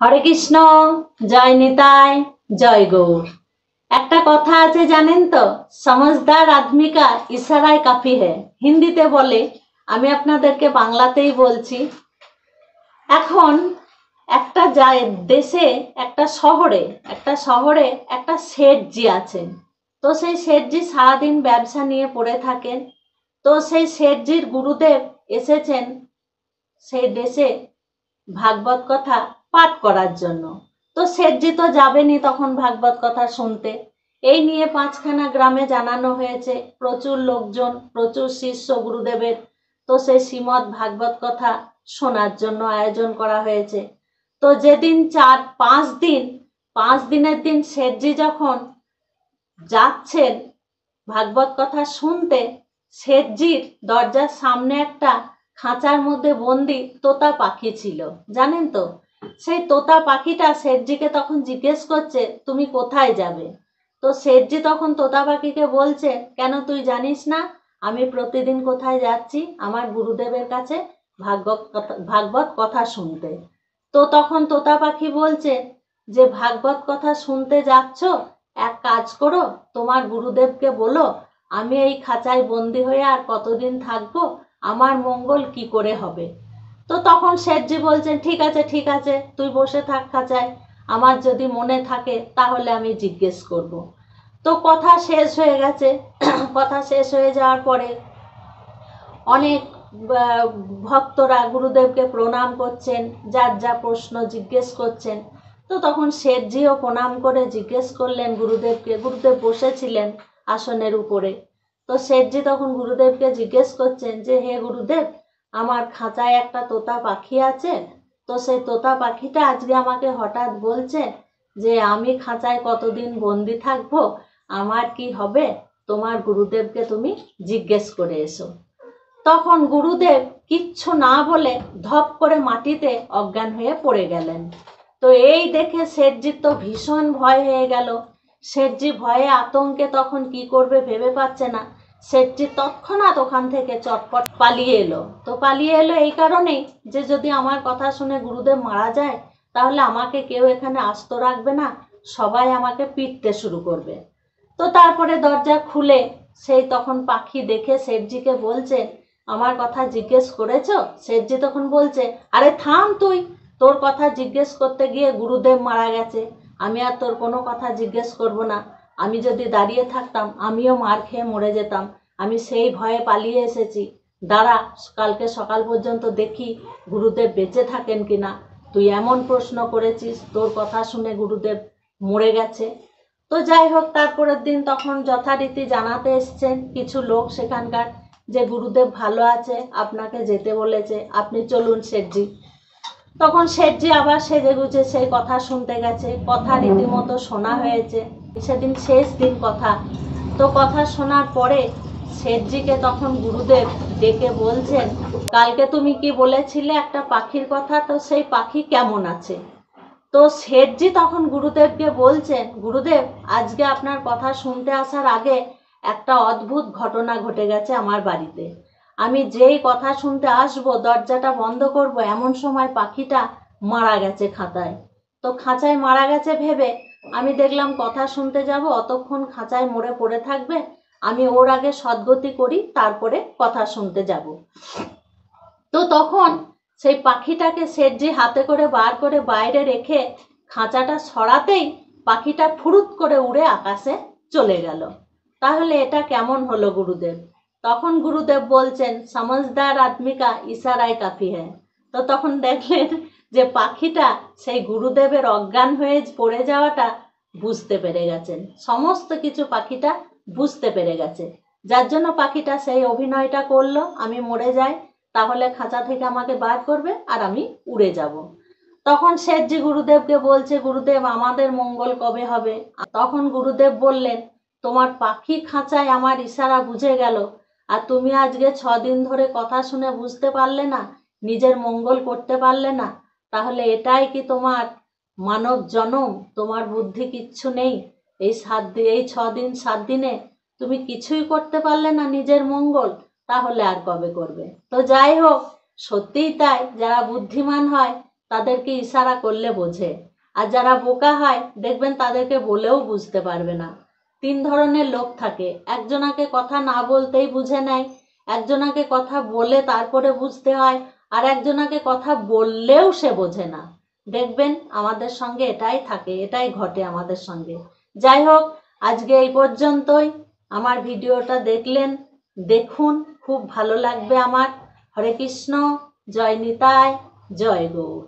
হরে কৃষ্ণ জয় নিতায় জয় গৌর একটা কথা আছে জানেন তো সমজদার আদমিকা ইশারায় কাফি হে হিন্দিতে বলে আমি আপনাদেরকে বাংলাতেই বলছি এখন একটা দেশে একটা শহরে একটা শহরে একটা শেঠজি আছেন তো সেই শেঠজি সারাদিন ব্যবসা নিয়ে পড়ে থাকেন তো সেই শেঠজির গুরুদেব এসেছেন সেই দেশে ভাগবত কথা পাঠ করার জন্য তো সেজ্জি তো যাবেনি তখন ভাগবত কথা শুনতে এই নিয়ে পাঁচখানা গ্রামে জানানো হয়েছে প্রচুর লোকজন প্রচুর শিষ্য গুরুদেবের তো সেই শ্রীমদ ভাগবত কথা শোনার জন্য আয়োজন করা হয়েছে তো যেদিন চার পাঁচ দিন পাঁচ দিনের দিন সেজ্জি যখন যাচ্ছেন ভাগবত কথা শুনতে সেজ্জির দরজার সামনে একটা খাঁচার মধ্যে বন্দি তোতা পাখি ছিল জানেন তো সেই তোতা পাখিটা শেঠজিকে তখন জিজ্ঞেস করছে তুমি কোথায় যাবে তো শেঠজি তখন তোতা পাখিকে বলছে কেন তুই জানিস না আমি প্রতিদিন কোথায় যাচ্ছি আমার গুরুদেবের কাছে ভাগবত কথা ভাগবত কথা শুনতে তো তখন তোতা পাখি বলছে যে ভাগবত কথা শুনতে যাচ্ছ এক কাজ করো তোমার গুরুদেবকে বলো আমি এই খাঁচায় বন্দি হয়ে আর কতদিন থাকবো আমার মঙ্গল কি করে হবে তো তখন শেঠজি বলছেন ঠিক আছে ঠিক আছে তুই বসে থাকা যায় আমার যদি মনে থাকে তাহলে আমি জিজ্ঞেস করব। তো কথা শেষ হয়ে গেছে কথা শেষ হয়ে যাওয়ার পরে অনেক ভক্তরা গুরুদেবকে প্রণাম করছেন যার যা প্রশ্ন জিজ্ঞেস করছেন তো তখন শেঠজিও প্রণাম করে জিজ্ঞেস করলেন গুরুদেবকে গুরুদেব বসেছিলেন আসনের উপরে তো শেঠজি তখন গুরুদেবকে জিজ্ঞেস করছেন যে হে গুরুদেব আমার খাঁচায় একটা তোতা পাখি আছে তো সেই তোতা পাখিটা আজকে আমাকে হঠাৎ বলছে যে আমি খাঁচায় কতদিন বন্দি থাকব আমার কি হবে তোমার গুরুদেবকে তুমি জিজ্ঞেস করে এসো তখন গুরুদেব কিচ্ছু না বলে ধপ করে মাটিতে অজ্ঞান হয়ে পড়ে গেলেন তো এই দেখে শেঠজির তো ভীষণ ভয় হয়ে গেল শেঠজি ভয়ে আতঙ্কে তখন কি করবে ভেবে পাচ্ছে না শেঠটি তৎক্ষণাৎ ওখান থেকে চটপট পালিয়ে এলো তো পালিয়ে এলো এই কারণেই যে যদি আমার কথা শুনে গুরুদেব মারা যায় তাহলে আমাকে কেউ এখানে আস্ত রাখবে না সবাই আমাকে পিটতে শুরু করবে তো তারপরে দরজা খুলে সেই তখন পাখি দেখে শেঠজিকে বলছে আমার কথা জিজ্ঞেস করেছ শেঠজি তখন বলছে আরে থাম তুই তোর কথা জিজ্ঞেস করতে গিয়ে গুরুদেব মারা গেছে আমি আর তোর কোনো কথা জিজ্ঞেস করব না আমি যদি দাঁড়িয়ে থাকতাম আমিও মার খেয়ে মরে যেতাম আমি সেই ভয়ে পালিয়ে এসেছি দাঁড়া কালকে সকাল পর্যন্ত দেখি গুরুদেব বেঁচে থাকেন কি না তুই এমন প্রশ্ন করেছিস তোর কথা শুনে গুরুদেব মরে গেছে তো যাই হোক তারপরের দিন তখন যথারীতি জানাতে এসছেন কিছু লোক সেখানকার যে গুরুদেব ভালো আছে আপনাকে যেতে বলেছে আপনি চলুন শেঠজি তখন শেঠজি আবার সেজে গুছে সেই কথা শুনতে গেছে কথা রীতিমতো শোনা হয়েছে সেদিন শেষ দিন কথা তো কথা শোনার পরে শেঠজিকে তখন গুরুদেব ডেকে বলছেন কালকে তুমি কি বলেছিলে একটা পাখির কথা তো সেই পাখি কেমন আছে তো শেঠজি তখন গুরুদেবকে বলছেন গুরুদেব আজকে আপনার কথা শুনতে আসার আগে একটা অদ্ভুত ঘটনা ঘটে গেছে আমার বাড়িতে আমি যেই কথা শুনতে আসবো দরজাটা বন্ধ করব এমন সময় পাখিটা মারা গেছে খাঁচায় তো খাঁচায় মারা গেছে ভেবে আমি দেখলাম কথা শুনতে যাব অতক্ষণ খাঁচায় মরে পড়ে থাকবে আমি ওর আগে সদ্গতি করি তারপরে কথা শুনতে যাব তো তখন সেই পাখিটাকে সেজ্জি হাতে করে বার করে বাইরে রেখে খাঁচাটা সরাতেই পাখিটা ফুরুত করে উড়ে আকাশে চলে গেল তাহলে এটা কেমন হলো গুরুদেব তখন গুরুদেব বলছেন সমজদার আদমিকা ইশারায় কাফি হ্যাঁ তো তখন দেখলেন যে পাখিটা সেই গুরুদেবের অজ্ঞান হয়ে পড়ে যাওয়াটা বুঝতে পেরে গেছেন সমস্ত কিছু পাখিটা বুঝতে পেরে গেছে যার জন্য পাখিটা সেই অভিনয়টা করলো আমি মরে যাই তাহলে খাঁচা থেকে আমাকে বার করবে আর আমি উড়ে যাব। তখন শেঠজি গুরুদেবকে বলছে গুরুদেব আমাদের মঙ্গল কবে হবে তখন গুরুদেব বললেন তোমার পাখি খাঁচায় আমার ইশারা বুঝে গেল আর তুমি আজকে ছদিন ধরে কথা শুনে বুঝতে পারলে না নিজের মঙ্গল করতে পারলে না তাহলে এটাই কি তোমার মানব জনম তোমার বুদ্ধি কিচ্ছু নেই এই সাত দিন এই ছ দিন সাত দিনে তুমি কিছুই করতে পারলে না নিজের মঙ্গল তাহলে আর কবে করবে তো যাই হোক সত্যিই তাই যারা বুদ্ধিমান হয় তাদেরকে ইশারা করলে বোঝে আর যারা বোকা হয় দেখবেন তাদেরকে বলেও বুঝতে পারবে না তিন ধরনের লোক থাকে একজনাকে কথা না বলতেই বুঝে নেয় একজনাকে কথা বলে তারপরে বুঝতে হয় আর একজনাকে কথা বললেও সে বোঝে না দেখবেন আমাদের সঙ্গে এটাই থাকে এটাই ঘটে আমাদের সঙ্গে যাই হোক আজকে এই পর্যন্তই আমার ভিডিওটা দেখলেন দেখুন খুব ভালো লাগবে আমার হরে কৃষ্ণ জয় নিতায় জয় গৌর